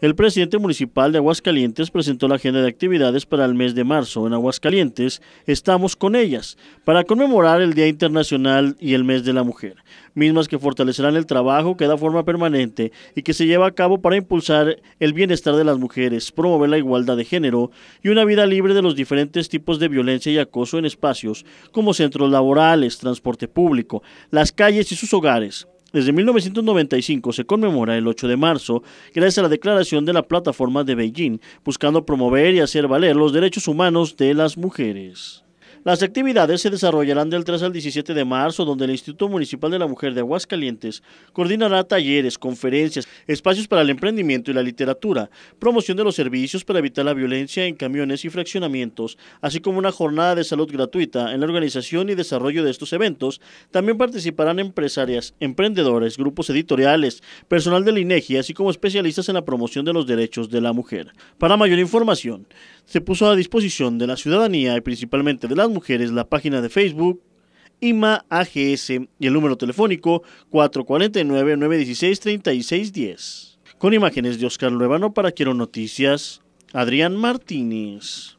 El presidente municipal de Aguascalientes presentó la agenda de actividades para el mes de marzo. En Aguascalientes estamos con ellas para conmemorar el Día Internacional y el Mes de la Mujer, mismas que fortalecerán el trabajo que da forma permanente y que se lleva a cabo para impulsar el bienestar de las mujeres, promover la igualdad de género y una vida libre de los diferentes tipos de violencia y acoso en espacios como centros laborales, transporte público, las calles y sus hogares desde 1995 se conmemora el 8 de marzo gracias a la declaración de la plataforma de Beijing, buscando promover y hacer valer los derechos humanos de las mujeres. Las actividades se desarrollarán del 3 al 17 de marzo, donde el Instituto Municipal de la Mujer de Aguascalientes coordinará talleres, conferencias, espacios para el emprendimiento y la literatura, promoción de los servicios para evitar la violencia en camiones y fraccionamientos, así como una jornada de salud gratuita en la organización y desarrollo de estos eventos. También participarán empresarias, emprendedores, grupos editoriales, personal la INEGI, así como especialistas en la promoción de los derechos de la mujer. Para mayor información, se puso a disposición de la ciudadanía y principalmente de las mujeres la página de Facebook IMA AGS y el número telefónico 449-916-3610. Con imágenes de Oscar Luevano para Quiero Noticias, Adrián Martínez.